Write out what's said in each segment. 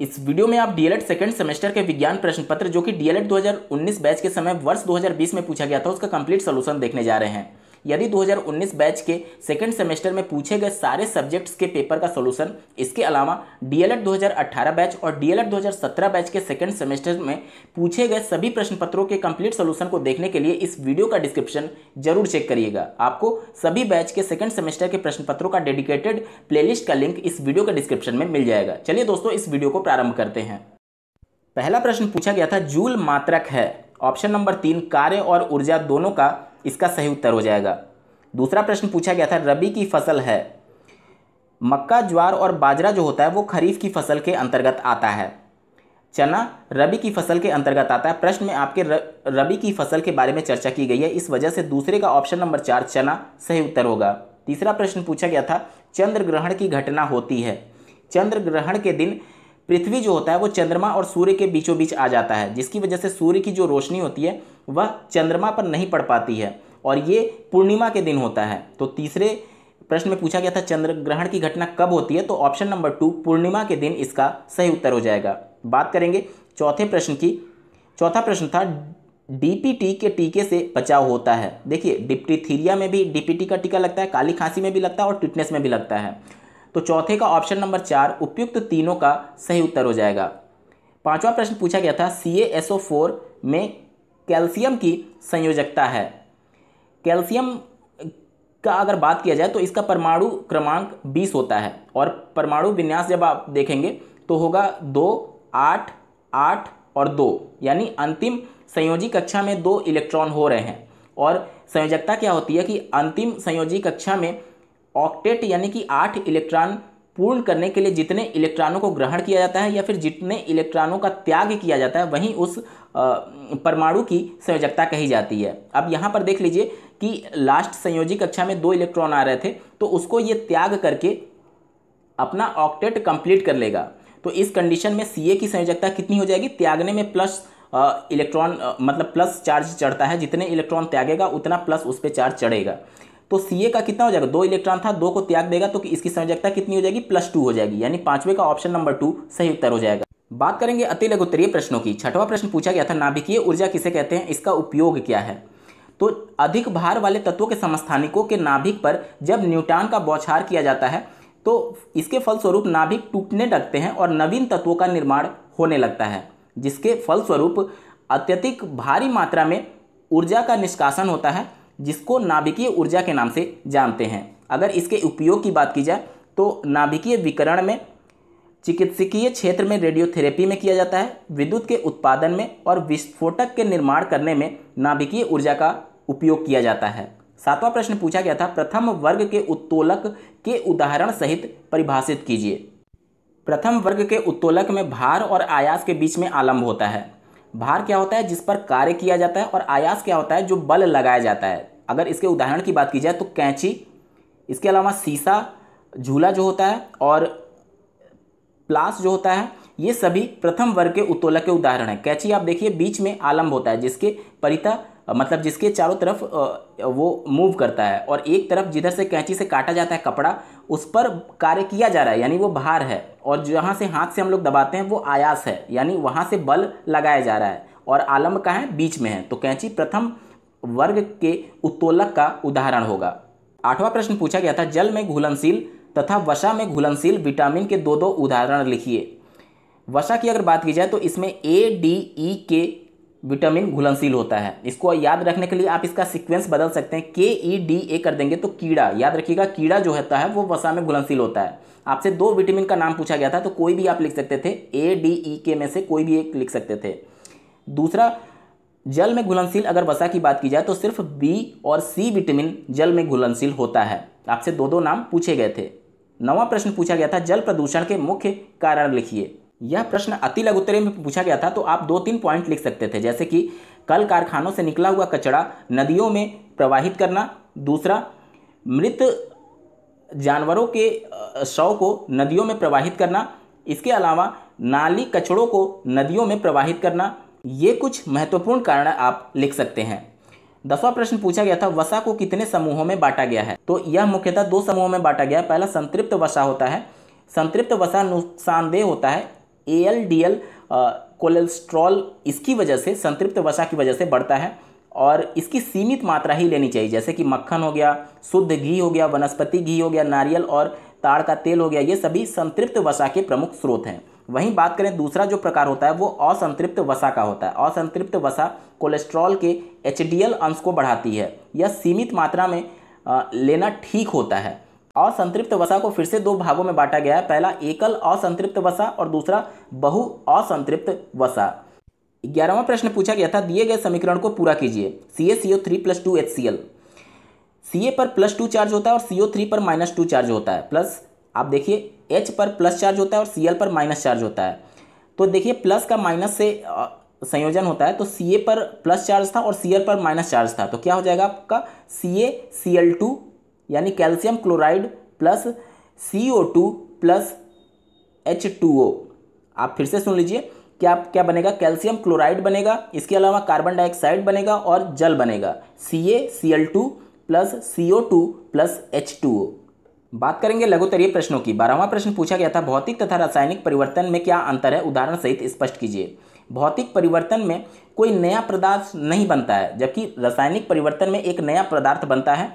इस वीडियो में आप डीएलएड सेकंड सेमेस्टर के विज्ञान प्रश्न पत्र जो कि डीएलएड 2019 बैच के समय वर्ष 2020 में पूछा गया था उसका कंप्लीट सोल्यूशन देखने जा रहे हैं यदि 2019 बैच के सेकेंड सेमेस्टर में पूछे गए सारे सब्जेक्ट्स के पेपर का सोल्यूशन इसके अलावा डीएलएड 2018 बैच और डीएलएड 2017 बैच के सेकेंड सेमेस्टर में पूछे गए सभी प्रश्न पत्रों के कंप्लीट सोल्यूशन को देखने के लिए इस वीडियो का डिस्क्रिप्शन जरूर चेक करिएगा आपको सभी बैच के सेकेंड सेमेस्टर के प्रश्न पत्रों का डेडिकेटेड प्लेलिस्ट का लिंक इस वीडियो के डिस्क्रिप्शन में मिल जाएगा चलिए दोस्तों इस वीडियो को प्रारंभ करते हैं पहला प्रश्न पूछा गया था जूल मात्रक है ऑप्शन नंबर तीन कार्य और ऊर्जा दोनों का इसका सही उत्तर हो जाएगा दूसरा प्रश्न पूछा गया था रबी की फसल है मक्का ज्वार और बाजरा जो होता है वो खरीफ की फसल के अंतर्गत आता है चना रबी की फसल के अंतर्गत आता है प्रश्न में आपके रबी की फसल के बारे में चर्चा की गई है इस वजह से दूसरे का ऑप्शन नंबर चार चना सही उत्तर होगा तीसरा प्रश्न पूछा गया था चंद्र ग्रहण की घटना होती है चंद्र ग्रहण के दिन पृथ्वी जो होता है वो चंद्रमा और सूर्य के बीचों बीच आ जाता है जिसकी वजह से सूर्य की जो रोशनी होती है वह चंद्रमा पर नहीं पड़ पाती है और ये पूर्णिमा के दिन होता है तो तीसरे प्रश्न में पूछा गया था चंद्र ग्रहण की घटना कब होती है तो ऑप्शन नंबर टू पूर्णिमा के दिन इसका सही उत्तर हो जाएगा बात करेंगे चौथे प्रश्न की चौथा प्रश्न था डी के टीके से बचाव होता है देखिए डिप्टीथीरिया में भी डी का टीका लगता है काली खांसी में भी लगता है और टिटनेस में भी लगता है तो चौथे का ऑप्शन नंबर चार उपयुक्त तीनों का सही उत्तर हो जाएगा पांचवा प्रश्न पूछा गया था सी में कैल्शियम की संयोजकता है कैल्शियम का अगर बात किया जाए तो इसका परमाणु क्रमांक 20 होता है और परमाणु विन्यास जब आप देखेंगे तो होगा दो आठ आठ और दो यानी अंतिम संयोजी कक्षा में दो इलेक्ट्रॉन हो रहे हैं और संयोजकता क्या होती है कि अंतिम संयोजी कक्षा में ऑक्टेट यानी कि आठ इलेक्ट्रॉन पूर्ण करने के लिए जितने इलेक्ट्रॉनों को ग्रहण किया जाता है या फिर जितने इलेक्ट्रॉनों का त्याग किया जाता है वहीं उस परमाणु की संयोजकता कही जाती है अब यहाँ पर देख लीजिए कि लास्ट संयोजी कक्षा में दो इलेक्ट्रॉन आ रहे थे तो उसको ये त्याग करके अपना ऑक्टेट कंप्लीट कर लेगा तो इस कंडीशन में सी की संयोजकता कितनी हो जाएगी त्यागने में प्लस इलेक्ट्रॉन मतलब प्लस चार्ज चढ़ता है जितने इलेक्ट्रॉन त्यागेगा उतना प्लस उस पर चार्ज चढ़ेगा तो सी का कितना हो जाएगा दो इलेक्ट्रॉन था दो को त्याग देगा तो कि इसकी संयोजकता कितनी हो जाएगी प्लस टू हो जाएगी यानी पांचवे का ऑप्शन नंबर टू सही उत्तर हो जाएगा बात करेंगे अति उत्तरीय प्रश्नों की छठवां प्रश्न पूछा गया था नाभिकीय ऊर्जा किसे कहते हैं इसका उपयोग क्या है तो अधिक भार वाले तत्वों के समस्थानिकों के नाभिक पर जब न्यूट्रॉन का बौछार किया जाता है तो इसके फलस्वरूप नाभिक टूटने लगते हैं और नवीन तत्वों का निर्माण होने लगता है जिसके फलस्वरूप अत्यधिक भारी मात्रा में ऊर्जा का निष्कासन होता है जिसको नाभिकीय ऊर्जा के नाम से जानते हैं अगर इसके उपयोग की बात की जाए तो नाभिकीय विकरण में चिकित्सकीय क्षेत्र में रेडियोथेरेपी में किया जाता है विद्युत के उत्पादन में और विस्फोटक के निर्माण करने में नाभिकीय ऊर्जा का उपयोग किया जाता है सातवां प्रश्न पूछा गया था प्रथम वर्ग के उत्तोलक के उदाहरण सहित परिभाषित कीजिए प्रथम वर्ग के उत्तोलक में भार और आयास के बीच में आलम्ब होता है भार क्या होता है जिस पर कार्य किया जाता है और आयास क्या होता है जो बल लगाया जाता है अगर इसके उदाहरण की बात की जाए तो कैंची इसके अलावा सीसा झूला जो होता है और प्लास जो होता है ये सभी प्रथम वर्ग के उत्तोलक के उदाहरण हैं कैंची आप देखिए बीच में आलम्ब होता है जिसके परिता मतलब जिसके चारों तरफ वो मूव करता है और एक तरफ जिधर से कैंची से काटा जाता है कपड़ा उस पर कार्य किया जा रहा है यानी वो भार है और जहाँ से हाथ से हम लोग दबाते हैं वो आयास है यानी वहाँ से बल लगाया जा रहा है और आलम्ब का है बीच में है तो कैंची प्रथम वर्ग के उत्तोलक का उदाहरण होगा आठवां प्रश्न पूछा गया था जल में घुलनशील तथा वसा में घुलनशील विटामिन के दो दो उदाहरण लिखिए वसा की अगर बात की जाए तो इसमें ए डी ई के विटामिन घुलनशील होता है इसको याद रखने के लिए आप इसका सीक्वेंस बदल सकते हैं के ई डी ए कर देंगे तो कीड़ा याद रखिएगा कीड़ा जो होता है वो वसा में घुलनशील होता है आपसे दो विटामिन का नाम पूछा गया था तो कोई भी आप लिख सकते थे ए डी ई के में से कोई भी एक लिख सकते थे दूसरा जल में घुलनशील अगर वसा की बात की जाए तो सिर्फ बी और सी विटामिन जल में घुलनशील होता है आपसे दो दो नाम पूछे गए थे नवा प्रश्न पूछा गया था जल प्रदूषण के मुख्य कारण लिखिए यह प्रश्न अति लघु उत्तरे में पूछा गया था तो आप दो तीन पॉइंट लिख सकते थे जैसे कि कल कारखानों से निकला हुआ कचरा नदियों में प्रवाहित करना दूसरा मृत जानवरों के शव को नदियों में प्रवाहित करना इसके अलावा नाली कचड़ों को नदियों में प्रवाहित करना ये कुछ महत्वपूर्ण कारण आप लिख सकते हैं दसवां प्रश्न पूछा गया था वसा को कितने समूहों में बांटा गया है तो यह मुख्यतः दो समूहों में बांटा गया है पहला संतृप्त वसा होता है संतृप्त वसा नुकसानदेह होता है A L D L cholesterol इसकी वजह से संतृप्त वसा की वजह से बढ़ता है और इसकी सीमित मात्रा ही लेनी चाहिए जैसे कि मक्खन हो गया शुद्ध घी हो गया वनस्पति घी हो गया नारियल और ताड़ का तेल हो गया ये सभी संतृप्त वसा के प्रमुख स्रोत हैं वहीं बात करें दूसरा जो प्रकार होता है वो असंतृप्त वसा का होता है असंतृप्त वसा कोलेस्ट्रॉल के एच अंश को बढ़ाती है यह सीमित मात्रा में लेना ठीक होता है असंतृप्त वसा को फिर से दो भागों में बांटा गया है पहला एकल असंतृप्त वसा और दूसरा बहु असंतृप्त वसा ग्यारहवा प्रश्न पूछा गया था दिए गए समीकरण को पूरा कीजिए C A C O three plus two H C L C A पर प्लस टू चार्ज होता है और सी ओ थ्री पर माइनस टू चार्ज होता है प्लस आप देखिए एच पर प्लस चार्ज होता है और सी एल पर माइनस चार्ज होता है तो देखिए प्लस का माइनस से संयोजन होता है तो सी ए पर प्लस चार्ज था और सी एल पर माइनस चार्ज था तो क्या हो जाएगा आपका C A C L two यानी calcium chloride plus C O two plus H two O आप फिर से सुन लीजिए क्या क्या बनेगा कैल्शियम क्लोराइड बनेगा इसके अलावा कार्बन डाइऑक्साइड बनेगा और जल बनेगा C A C L two plus C O two plus H two O बात करेंगे लघुतरीय प्रश्नों की बारहवां प्रश्न पूछा गया था भौतिक तथा रासायनिक परिवर्तन में क्या अंतर है उदाहरण सहित स्पष्ट कीजिए भौतिक परिवर्तन में कोई नया पदार्थ नहीं बनता है जबकि रासायनिक परिवर्तन में एक नया पदार्थ बनता है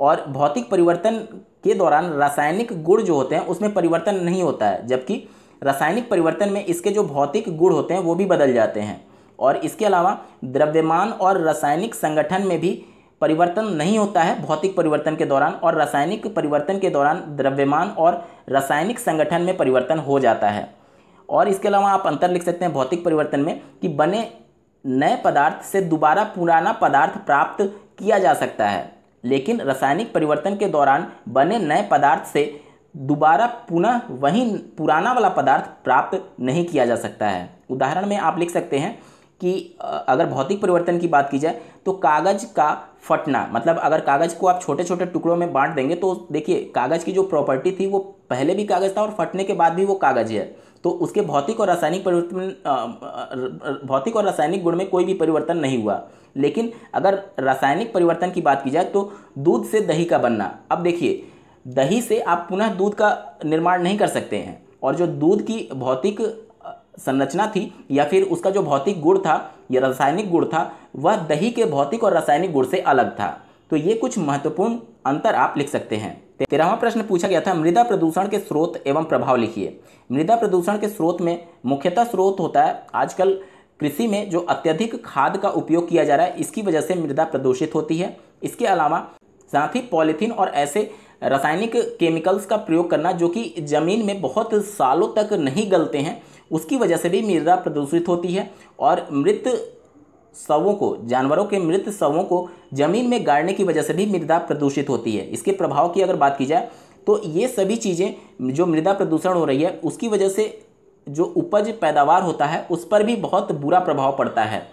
और भौतिक परिवर्तन के दौरान रासायनिक गुण जो होते हैं उसमें परिवर्तन नहीं होता है जबकि रासायनिक परिवर्तन में इसके जो भौतिक गुण होते हैं वो भी बदल जाते हैं और इसके अलावा द्रव्यमान और रासायनिक संगठन में भी परिवर्तन नहीं होता है भौतिक परिवर्तन के दौरान और रासायनिक परिवर्तन के दौरान द्रव्यमान और रासायनिक संगठन में परिवर्तन हो जाता है और इसके अलावा आप अंतर लिख सकते हैं भौतिक परिवर्तन में कि बने नए पदार्थ से दोबारा पुराना पदार्थ प्राप्त किया जा सकता है लेकिन रासायनिक परिवर्तन के दौरान बने नए पदार्थ से दोबारा पुनः वही पुराना वाला पदार्थ प्राप्त नहीं किया जा सकता है उदाहरण में आप लिख सकते हैं कि अगर भौतिक परिवर्तन की बात की जाए तो कागज़ का फटना मतलब अगर कागज़ को आप छोटे छोटे टुकड़ों में बांट देंगे तो देखिए कागज़ की जो प्रॉपर्टी थी वो पहले भी कागज़ था और फटने के बाद भी वो कागज़ है तो उसके भौतिक और रासायनिक परिवर्तन भौतिक और रासायनिक गुण में कोई भी परिवर्तन नहीं हुआ लेकिन अगर रासायनिक परिवर्तन की बात की जाए तो दूध से दही का बनना अब देखिए दही से आप पुनः दूध का निर्माण नहीं कर सकते हैं और जो दूध की भौतिक संरचना थी या फिर उसका जो भौतिक गुण था या रासायनिक गुण था वह दही के भौतिक और रासायनिक गुण से अलग था तो ये कुछ महत्वपूर्ण अंतर आप लिख सकते हैं तेरहवा प्रश्न पूछा गया था मृदा प्रदूषण के स्रोत एवं प्रभाव लिखिए मृदा प्रदूषण के स्रोत में मुख्यतः स्रोत होता है आजकल कृषि में जो अत्यधिक खाद का उपयोग किया जा रहा है इसकी वजह से मृदा प्रदूषित होती है इसके अलावा साथ ही पॉलीथीन और ऐसे रासायनिक केमिकल्स का प्रयोग करना जो कि ज़मीन में बहुत सालों तक नहीं गलते हैं उसकी वजह से भी मृदा प्रदूषित होती है और मृत शवों को जानवरों के मृत शवों को जमीन में गाड़ने की वजह से भी मृदा प्रदूषित होती है इसके प्रभाव की अगर बात की जाए तो ये सभी चीज़ें जो मृदा प्रदूषण हो रही है उसकी वजह से जो उपज पैदावार होता है उस पर भी बहुत बुरा प्रभाव पड़ता है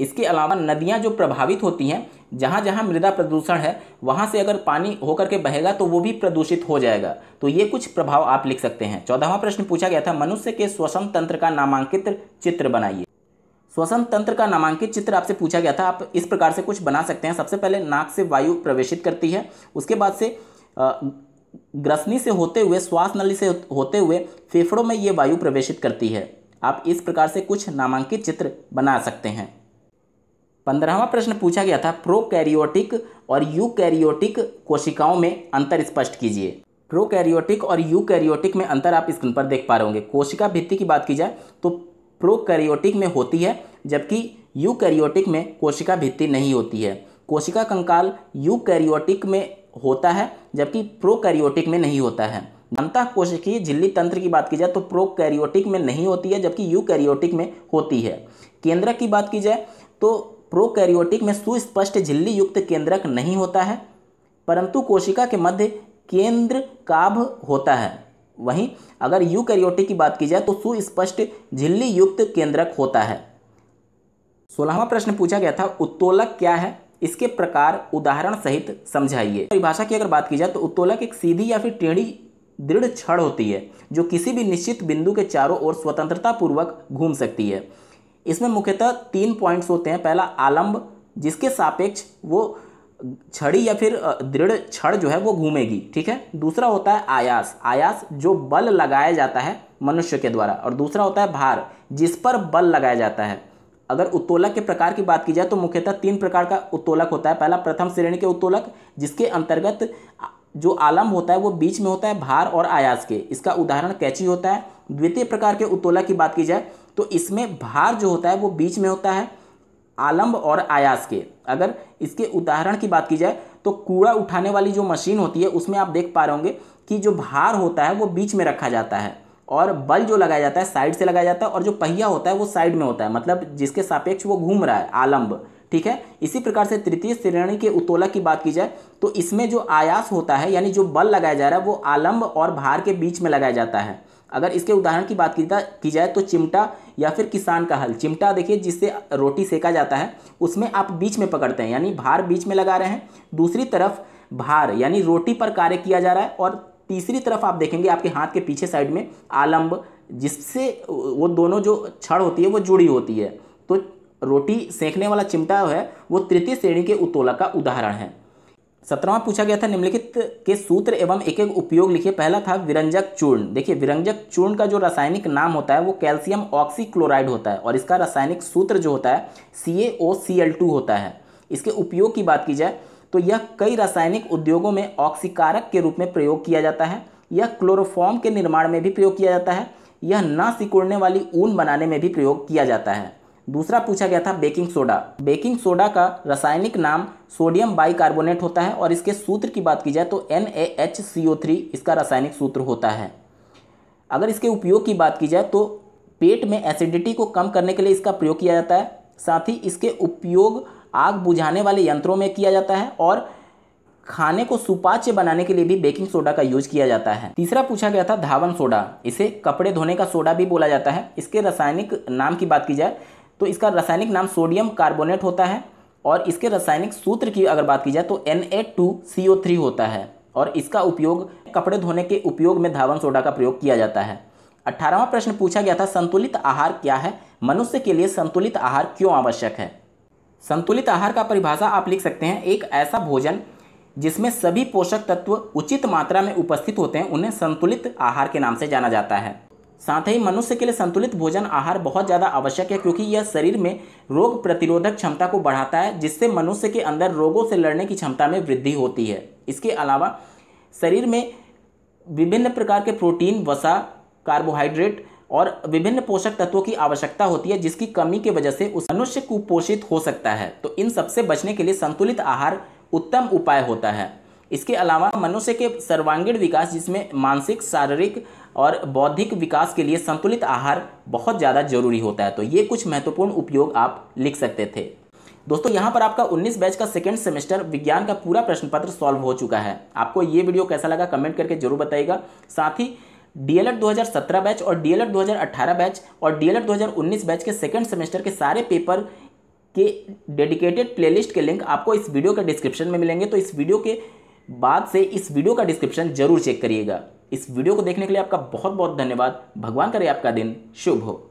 इसके अलावा नदियाँ जो प्रभावित होती हैं जहाँ जहाँ मृदा प्रदूषण है वहाँ से अगर पानी होकर के बहेगा तो वो भी प्रदूषित हो जाएगा तो ये कुछ प्रभाव आप लिख सकते हैं चौदहवा प्रश्न पूछा गया था मनुष्य के श्वसन तंत्र का नामांकित चित्र बनाइए श्वसन तंत्र का नामांकित चित्र आपसे पूछा गया था आप इस प्रकार से कुछ बना सकते हैं सबसे पहले नाक से वायु प्रवेशित करती है उसके बाद से ग्रसनी से होते हुए श्वास नली से होते हुए फेफड़ों में ये वायु प्रवेशित करती है आप इस प्रकार से कुछ नामांकित चित्र बना सकते हैं पंद्रहवा प्रश्न पूछा गया था प्रोकैरियोटिक और यूकैरियोटिक कोशिकाओं में अंतर स्पष्ट कीजिए प्रोकैरियोटिक और यूकैरियोटिक में अंतर आप स्क्रीन पर देख पा रहे होंगे कोशिका भित्ति की बात की जाए तो प्रोकैरियोटिक में होती है जबकि यूकैरियोटिक में कोशिका भित्ति नहीं होती है कोशिका कंकाल यूकैरियोटिक में होता है जबकि प्रोकैरियोटिक में नहीं होता है अंतः कोशिश की झिल्ली तंत्र की बात की जाए तो प्रोकैरियोटिक में नहीं होती है जबकि यूकैरियोटिक में होती है केंद्रक की बात की जाए तो प्रोकैरियोटिक में सुस्पष्ट झिल्ली युक्त केंद्रक नहीं होता है परंतु कोशिका के मध्य केंद्र काभ होता है वहीं अगर यूकैरियोटिक की बात की जाए तो सुस्पष्ट झिल्ली युक्त केंद्रक होता है सोलहवा प्रश्न पूछा गया था उत्तोलक क्या है इसके प्रकार उदाहरण सहित समझाइए परिभाषा की अगर बात की जाए तो उत्तोलक एक सीधी या फिर टेढ़ी दृढ़ छड़ होती है जो किसी भी निश्चित बिंदु के चारों ओर स्वतंत्रता पूर्वक घूम सकती है इसमें मुख्यतः तीन पॉइंट्स होते हैं पहला आलम्ब जिसके सापेक्ष वो छड़ी या फिर दृढ़ छड़ जो है वो घूमेगी ठीक है दूसरा होता है आयास आयास जो बल लगाया जाता है मनुष्य के द्वारा और दूसरा होता है भार जिस पर बल लगाया जाता है अगर उत्तोलक के प्रकार की बात की जाए तो मुख्यतः तीन प्रकार का उत्तोलक होता है पहला प्रथम श्रेणी के उत्तोलक जिसके अंतर्गत जो आलम्ब होता है वो बीच में होता है भार और आयास के इसका उदाहरण कैची होता है द्वितीय प्रकार के उत्तोलक की बात की जाए तो इसमें भार जो होता है वो बीच में होता है आलम्ब और आयास के अगर इसके उदाहरण की बात की जाए तो कूड़ा उठाने वाली जो मशीन होती है उसमें आप देख पा रहे होंगे कि जो भार होता है वो बीच में रखा जाता है और बल जो लगाया जाता है साइड से लगाया जाता है और जो पहिया होता है वो साइड में होता है मतलब जिसके सापेक्ष वो घूम रहा है आलम्ब ठीक है इसी प्रकार से तृतीय श्रेणी के उत्तोलक की बात की जाए तो इसमें जो आयास होता है यानी जो बल लगाया जा रहा है वो आलम्ब और भार के बीच में लगाया जाता है अगर इसके उदाहरण की बात की जाए तो चिमटा या फिर किसान का हल चिमटा देखिए जिससे रोटी सेका जाता है उसमें आप बीच में पकड़ते हैं यानी भार बीच में लगा रहे हैं दूसरी तरफ भार यानी रोटी पर कार्य किया जा रहा है और तीसरी तरफ आप देखेंगे आपके हाथ के पीछे साइड में आलम्ब जिससे वो दोनों जो छड़ होती है वो जुड़ी होती है तो रोटी सेंकने वाला चिमटा है वो तृतीय श्रेणी के उत्तोला का उदाहरण है सत्रहवा पूछा गया था निम्नलिखित के सूत्र एवं एक एक उपयोग लिखिए पहला था विरंजक चूर्ण देखिए विरंजक चूर्ण का जो रासायनिक नाम होता है वो कैल्शियम ऑक्सीक्लोराइड होता है और इसका रासायनिक सूत्र जो होता है सी होता है इसके उपयोग की बात की जाए तो यह कई रासायनिक उद्योगों में ऑक्सीकारक के रूप में प्रयोग किया जाता है यह क्लोरोफॉर्म के निर्माण में भी प्रयोग किया जाता है यह ना सिकुड़ने वाली ऊन बनाने में भी प्रयोग किया जाता है दूसरा पूछा गया था बेकिंग सोडा बेकिंग सोडा का रासायनिक नाम सोडियम बाइकार्बोनेट होता है और इसके सूत्र की बात की जाए तो एन इसका रासायनिक सूत्र होता है अगर इसके उपयोग की बात की जाए तो पेट में एसिडिटी को कम करने के लिए इसका प्रयोग किया जाता है साथ ही इसके उपयोग आग बुझाने वाले यंत्रों में किया जाता है और खाने को सुपाच्य बनाने के लिए भी बेकिंग सोडा का यूज किया जाता है तीसरा पूछा गया था धावन सोडा इसे कपड़े धोने का सोडा भी बोला जाता है इसके रासायनिक नाम की बात की जाए तो इसका रासायनिक नाम सोडियम कार्बोनेट होता है और इसके रासायनिक सूत्र की अगर बात की जाए तो एन होता है और इसका उपयोग कपड़े धोने के उपयोग में धावन सोडा का प्रयोग किया जाता है अट्ठारहवा प्रश्न पूछा गया था संतुलित आहार क्या है मनुष्य के लिए संतुलित आहार क्यों आवश्यक है संतुलित आहार का परिभाषा आप लिख सकते हैं एक ऐसा भोजन जिसमें सभी पोषक तत्व उचित मात्रा में उपस्थित होते हैं उन्हें संतुलित आहार के नाम से जाना जाता है साथ ही मनुष्य के लिए संतुलित भोजन आहार बहुत ज़्यादा आवश्यक है क्योंकि यह शरीर में रोग प्रतिरोधक क्षमता को बढ़ाता है जिससे मनुष्य के अंदर रोगों से लड़ने की क्षमता में वृद्धि होती है इसके अलावा शरीर में विभिन्न प्रकार के प्रोटीन वसा कार्बोहाइड्रेट और विभिन्न पोषक तत्वों की आवश्यकता होती है जिसकी कमी की वजह से उस मनुष्य कुपोषित हो सकता है तो इन सबसे बचने के लिए संतुलित आहार उत्तम उपाय होता है इसके अलावा मनुष्य के सर्वांगीण विकास जिसमें मानसिक शारीरिक और बौद्धिक विकास के लिए संतुलित आहार बहुत ज़्यादा जरूरी होता है तो ये कुछ महत्वपूर्ण उपयोग आप लिख सकते थे दोस्तों यहाँ पर आपका 19 बैच का सेकेंड सेमेस्टर विज्ञान का पूरा प्रश्न पत्र सॉल्व हो चुका है आपको ये वीडियो कैसा लगा कमेंट करके जरूर बताइएगा साथ ही डीएलएड 2017 बैच और डीएलएड 2018 बैच और डीएलएड 2019 बैच के सेकेंड सेमेस्टर के सारे पेपर के डेडिकेटेड प्लेलिस्ट के लिंक आपको इस वीडियो के डिस्क्रिप्शन में मिलेंगे तो इस वीडियो के बाद से इस वीडियो का डिस्क्रिप्शन जरूर चेक करिएगा इस वीडियो को देखने के लिए आपका बहुत बहुत धन्यवाद भगवान करे आपका दिन शुभ हो